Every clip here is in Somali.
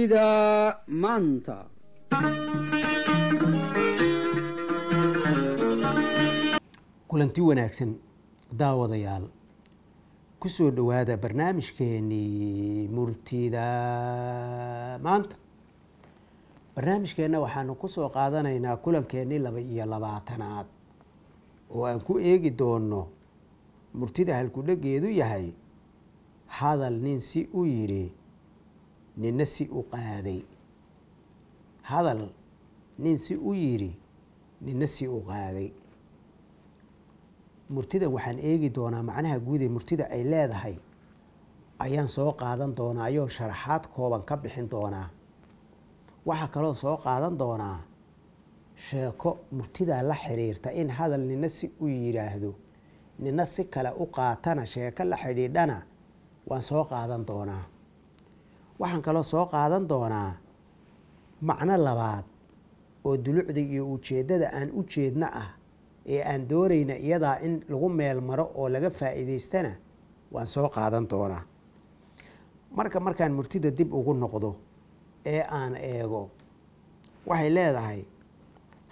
Shida maanta kulanti wanaagsan daawadayaal ku soo dhowaada barnaamijkeenii murtida maanta barnaamijkeenna waxaanu kusoo qaadanaynaa kulankeenii laba iyo labaatanaad oo aan ku eegi doono murtida halkudhageedu yahay hadal nin si u yidhi ninna si u qaaday hadal nin si u yidhi ninna si u qaaday murtida waxaan eegi doonaa macnaha guud ee murtida ay leedahay ayaan soo qaadan doonaa ayoo sharaxaad kooban ka bixin doonaa waxaa kaloo soo qaadan doonaa sheeko murtidaa la xidhiirta in hadal ninna si u yidhaahdo ninna si kale u qaatana sheeko la xidhiidhana waan soo qaadan doonaa waxaan kaloo soo qaadan doonaa macno labaad oo dulucda iyo ujeeddada aan u jeedno ah ee aan doonayna iyadaa in lagu meel maro oo laga faa'iidaystana waan soo qaadan doonaa marka markaan murtida dib ugu noqdo ee aan eego waxay leedahay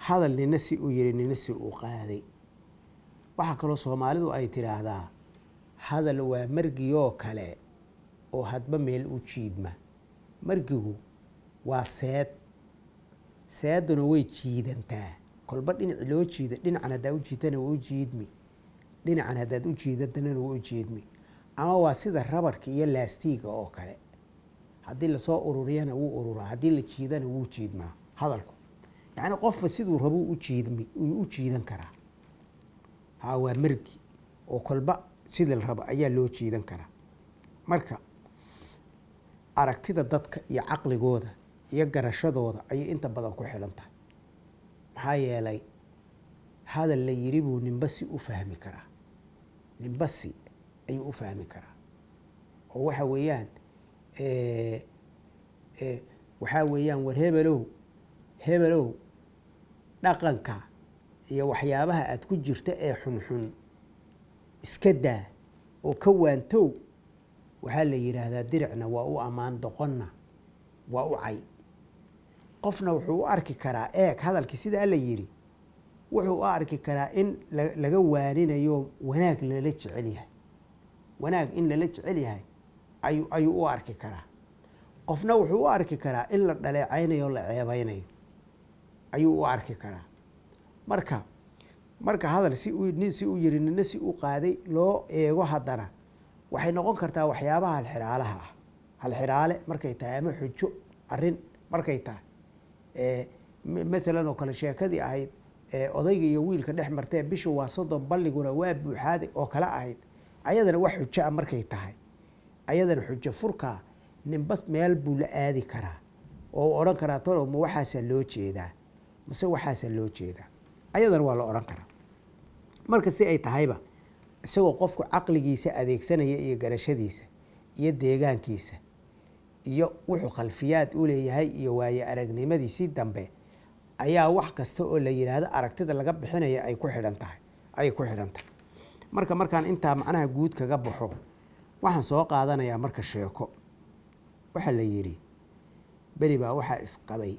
hadal nina si uu yidhi nina si uu qaaday waxaa kaloo soomaalidu ay tidhaahdaa hadal waa margiyoo kale oo hadba meel u jiidma margigu waa seed seeduna way jiidantaa kolba dhinac loo jiido dhinacan haddaa u jiitana waa u jiidmi dhinacan haddaad u jiidatanana waa u jiidmi ama waa sida rabarka iyo laastiiga oo kale haddii lasoo ururiyana wuu ururaa haddii la jiidana wuu jiidmaa hadalku yacni qofka siduu rabuu ujiidmi u jiidan karaa ha waa margi oo kolba sida la rabo ayaa loo jiidan karaa marka aragtida dadka iyo caqligooda iyo garashadooda ayay inta badan ku xilan tahay maxaa yeelay hadal la yiri buu nimbe si u fahmi karaa nimbe si ayuu u fahmi karaa oo waxa weeyaan waxaa weeyaan war hebelow hebelow dhaqanka iyo waxyaabaha aada ku jirta ee xunxun iska daa oo ka waantow waxaa la yidhaahdaa diricna waa u ammaan doqonna waa u cay qofna wuxuu u arki karaa eeg hadalkii sidaa la yidhi wuxuu u arki karaa in laga waaninayo wanaag lala jecel yahay wanaag in lala jecel yahay ayuu u arki karaa qofna wuxuu u arki karaa in la dhaleecaynayo la ceebaynayo ayuu u arki karaa marka marka hadal si nin si u yidhi nina si u qaaday loo eego haddana waxay noqon kartaa waxyaabaha halxiraalaha ah halxiraale markay tahay ama xujo arin markay tahay matalan oo kale sheekadii ahayd odayga iyo wiilka dhex martee bisha waa soddon balliguna waa buuxaaday oo kale ahayd ayadana wax xujo a ah markay tahay ayadana xujo furkaa ninbas meel buu la aadi karaa oo u odhan karaa talow ma waxaasaa loo jeedaa mase waxaasaa loo jeedaa ayadana waa la odhan karaa marka si ay tahayba isagoo qofku caqligiisa adeegsanaya iyo garashadiisa iyo deegaankiisa iyo wuxuu khalfiyaad u leeyahay iyo waaye aragnimadiisii dambe ayaa wax kasta oo la yidhaahdo aragtida laga bixinaya ay ku xidhan tahay ayay ku xidhan tahay marka markaan intaa macnaha guud kaga baxo waxaan soo qaadanayaa marka sheeko waxaa la yidhi beri baa waxaa isqabay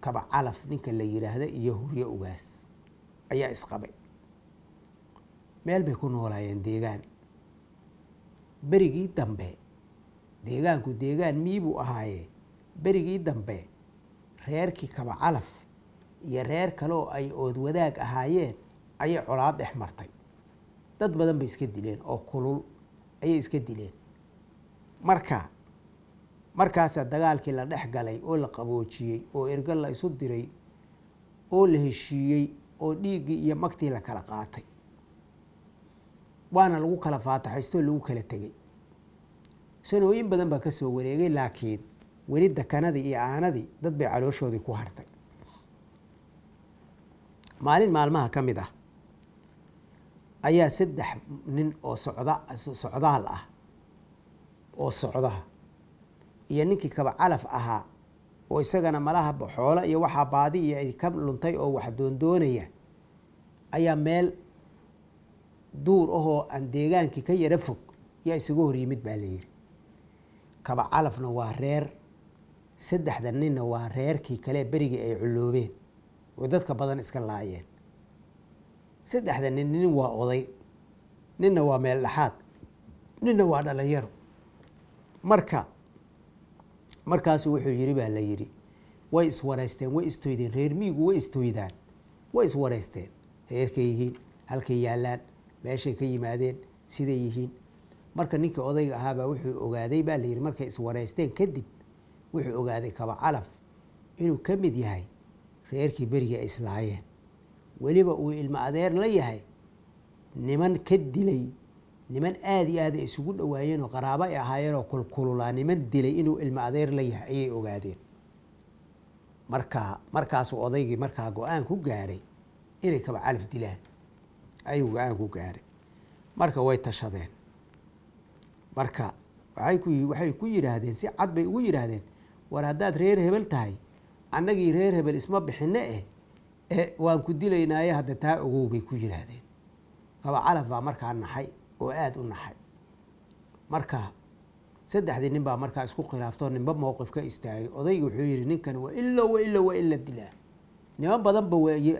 kaba calaf ninka la yidhaahdo iyo huryo ugaas ayaa isqabay meel bay ku noolaayeen deegaan berigii dambe deegaanku deegaan miibuu ahaayee berigii dambe reerkii kaba calaf iyo reer kale oo ay ood wadaag ahaayeen ayay colaad dhex martay dad badan bay iska dileen oo kulul ayay iska dileen marka markaasaa dagaalkii la dhex galay oo la qaboojiyey oo ergo la isu diray oo la heshiiyey oo dhiiggii iyo magtii la kala qaatay waana lagu kala faataxaystoo lagu kala tegey sanooyin badan baa kasoo wareegay laakiin weli dakanadii iyo aanadii dad bay calooshoodii ku hartay maalin maalmaha ka mid ah ayaa saddex nin oo socda socdaal ah oo socdaha iyo ninkii kaba calaf ahaa oo isagana malaha xoolo iyo waxaa baadi iyo ay ka luntay oo wax doondoonaya ayaa meel duur ahoo aan deegaankii ka yara fog yaa isagu yimid baa layidhi kaba calafna waa reer saddexda ninna waa reerkii kale berigii ay culloobeen oo dadka badan iska laayeen saddexda nin nin waa oday ninna waa meel dhaxaad ninna waa dhalinyaro marka markaasu wuxuu yidhi baa la yidhi way iswaraysteen way istooydeen reer miigu way istooydaan way iswaraysteen reerkay yihiin halkay yaallaan meeshay ka yimaadeen siday yihiin marka ninkii odayga ahaabaa wuxuu ogaaday baa layidhi markay iswareysteen kadib wuxuu ogaaday kaba calaf inuu ka mid yahay reerkii beriga islaayeen weliba uu ilmo adeer la yahay niman ka dilay niman aada iyo aada isugu dhowaayeenoo qaraabo ay ahaayeenoo kulkululaa niman dilay inuu ilmo adeer la yahay ayay ogaadeen markaa markaasuu odaygii markaa go-aan ku gaaray inay kaba calaf dilaan ayuu go-aan ku gaaray marka way tashadeen marka waxay ku yidhaahdeen si cad bay ugu yidhaahdeen war haddaad reer hebel tahay annagii reer hebel isma bixinne eh ee waan ku dilaynaaye hadda taa ogow bay ku yidhaahdeen kaba calaf baa markaa naxay oo aada u naxay marka saddexdii nin baa markaa isku khilaaftoo ninba mowqifka istaagay odayga wuxuu yidhi ninkani waa ilo wa ilo waa in la dilaa niman badanba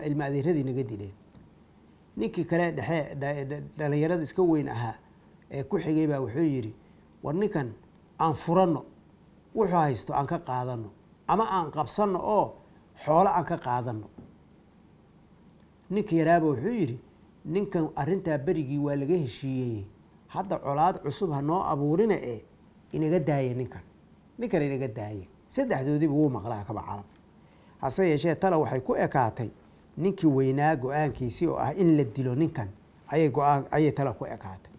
ilma adeeradii naga dileen ninkii kale dhexe dhalinyarada iska weyn ahaa ee ku xigay baa wuxuu yidhi war ninkan aan furanno wuxuu haysto aan ka qaadanno ama aan qabsanno oo xoolo aan ka qaadanno ninka yaraaba wuxuu yidhi ninkan arrintaa berigii waa laga heshiiyey hadda colaad cusub ha noo abuurina ee inaga daaya ninkan ninkan inaga daaya saddexdoodiiba wuu maqlaa kaba carab hase yeeshee tala waxay ku ekaatay ninkii weynaa go-aankiisii oo ah in la dilo ninkan ayay go-aan ayay tala ku ekaatay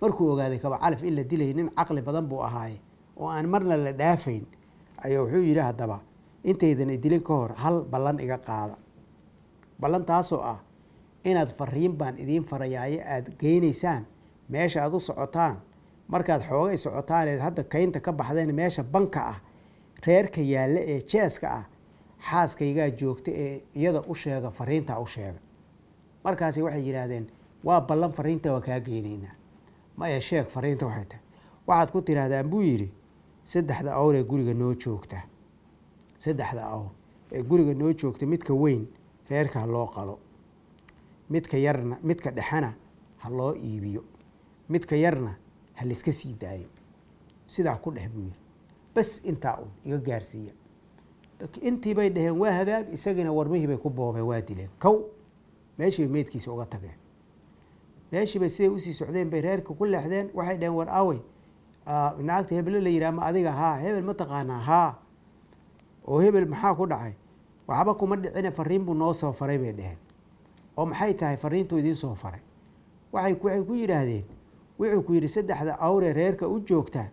markuu ogaaday kaba calaf in la dilay nin caqli badan buu ahaaye oo aan marna la dhaafayn ayaa wuxuu yidhi haddaba intaydan idilin ka hor hal ballan iga qaada ballantaasoo ah inaad fariin baan idiin farayaayo aada geynaysaan meesha aada u socotaan markaad xoogay socotaan eed hadda kaynta ka baxdeen meesha banka ah reerka yaalla ee jeeska ah xaaskaygaa joogta ee iyada u sheega fariinta u sheega markaasi waxay yidhaahdeen waa ballan fariinta waa kaa geynaynaa maya sheeg fariinta waxay tahay waxaad ku tirahdaan buu yidhi saddexda awr ee guriga noo joogta saddexda awr ee guriga noo joogta midka weyn reerka ha loo qalo midka yarna midka dhexena ha loo iibiyo midka yarna ha laiska sii daayo sidaa ku dhex buu yidhi bas intaa un iga gaarsiiya intii bay dhaheen waa hagaag isagiina warmihii bay ku boobeen waa dileen kow meeshii bay meydkiisa uga tageen meeshiibay siday usii socdeen bay reerka ku leexdeen waxay dhaheen war awey naagta hebelo la yihaha ma adiga haa hebel ma taqaanaa haa oo hebel maxaa ku dhacay waxba kuma dhicine fariin buu noo soo faray bay dhaheen oo maxay tahay fariintu idiin soo faray waxay ku yidhaahdeen wuxuu ku yidhi saddexda awre reerka u joogta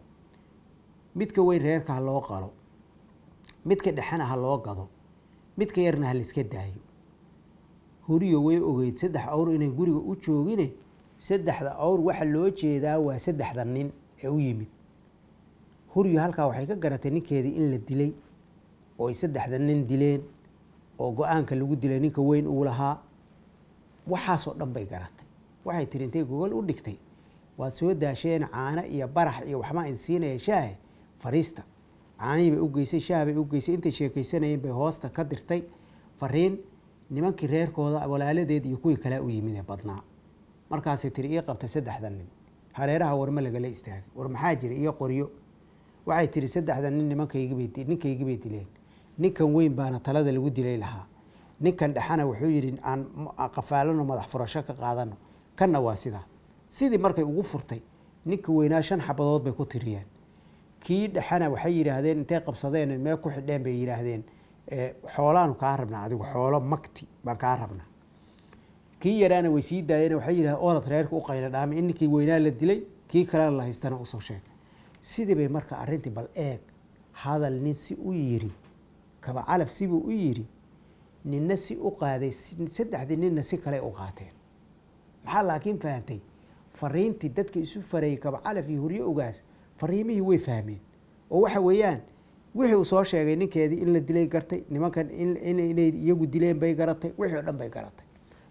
midka weyn reerka loo qalo midka dhexena ha loo gado midka yarna ha laiska daayo horiyo way ogeyd saddex awr inaan guriga u joogine saddexda awr waxa loo jeedaa waa saddexda nin ee u yimid horiyo halkaa waxay ka garatay ninkeedii in la dilay oo ay saddexda nin dileen oo go-aanka lagu dilay ninka weyn uu lahaa waxaasoo dhan bay garatay waxay tiri intay gogol u dhigtay waa soo daasheen caano iyo barax iyo waxmaa in siinaya shaahe fariista caanihii bay u geysay shaah u geysay intay sheekaysanayeen bay hoosta ka dirtay fariin nimankii reerkooda walaaladeed iyo kuwii kalea u yimid ee badnaa markaasay tiri ii qabta saddexdan nin hareeraha warma lagala istaagay war maxaa jira iyo qoryo waxay tiri saddexdan nin nimankaygibay ninkaygibay dileen ninkan weyn baana talada lagu dilay lahaa ninkan dhexana wuxuu yidhi aan qafaalano madax furasho ka qaadano kanna waa sidaa sidii markay ugu furtay ninka weynaa shan xabadood bay ku tiriyeen kii dhexena waxay yidhaahdeen intay qabsadeen meel ku xidheen bay yidhaahdeen eh, xoolaanu kaa rabnaa adigu xoolo makti baan kaa rabnaa kii yaraana way sii daayeen waxay yidhahdeen orad reerka u qayla dhaamay in weynaa la dilay kii kalena la haystana usoo sheegay sidii bay marka arrintii bal eeg hadal nin si u yiri kaba calaf sibuu u yiri ninna si u qaaday saddexdii ninna si kale u qaateen maxaa laakiin fahantay fariintii dadka isu farayay kaba calaf iyo huryo ogaas fariimihii way fahmeen oo waxa weeyaan wixii uu soo sheegay ninkeedii in la dilay gartay nimankan inay iyagu dileen bay garatay wixii o dhan bay garatay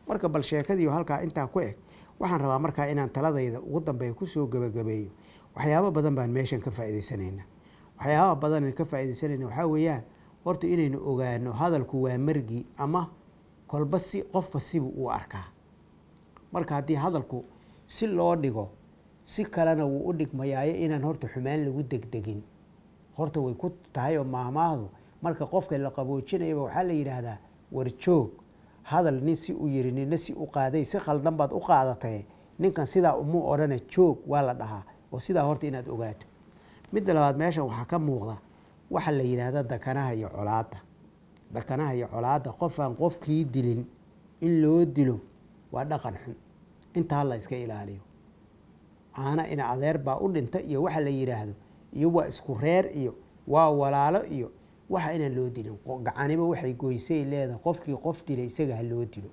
marka bal sheekadii halkaa intaa ku eg waxaan rabaa markaa inaan taladayda ugu dambeeya kusoo gabagabeeyo waxyaaba badan baan meeshan ka faa'iidaysanaynaa waxyaaba badan ka faa'iidaysanayna waxaa weeyaan horta inaynu ogaano hadalku waa margi ama kolba si qofba sibu uu arkaa marka haddii hadalku si loo dhigo si kalena wuu u dhigmayaayo inaan horta xumaan lagu degdegin horta way ku tahay oo maahmaahdu marka qofka la qaboojinayaba waxaa la yidhaahdaa warjoog hadal nin si u yiri nina si u qaaday si khaldan baad u qaadatay ninkan sidaa umu odhana joog waa la dhahaa oo sidaa horta inaad ogaato midda labaad meesha waxaa ka muuqda waxaa la yidhaahda dakanaha iyo colaadda dakanaha iyo colaadda qofaan qofkii dilin in loo dilo waa dhaqan xun intaa la iska ilaaliyo caana ina adeer baa u dhinta iyo waxa la yidhaahdo iyo waa isku reer iyo waa walaalo iyo waxa inaan loo dilin gacanimo waxay goysay leedahay qofkii qof dila isaga ha loo dilo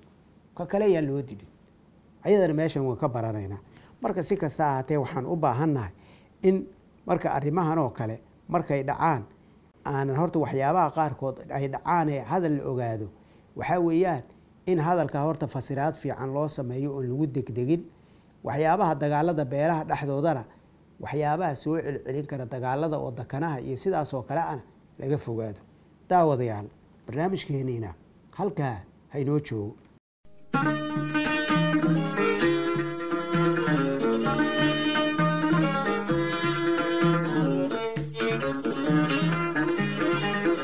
ka kale ayaan loo dilin ayadana meeshan waan ka baranaynaa marka si kasta ahaatee waxaan u baahannahay in marka arrimahan oo kale markay dhacaan aanan horta waxyaabaha qaarkood ay dhacaan hadal la ogaado waxaa weeyaan in hadalka horta fasiraad fiican loo sameeyo oon lagu degdegin waxyaabaha dagaalada beeraha dhexdoodana waxyaabaha soo celcelin kara dagaalada oo dakanaha iyo sidaasoo kale ana laga fogaado daawadayaal barnaamijkeeniina halkaa haynoo joogo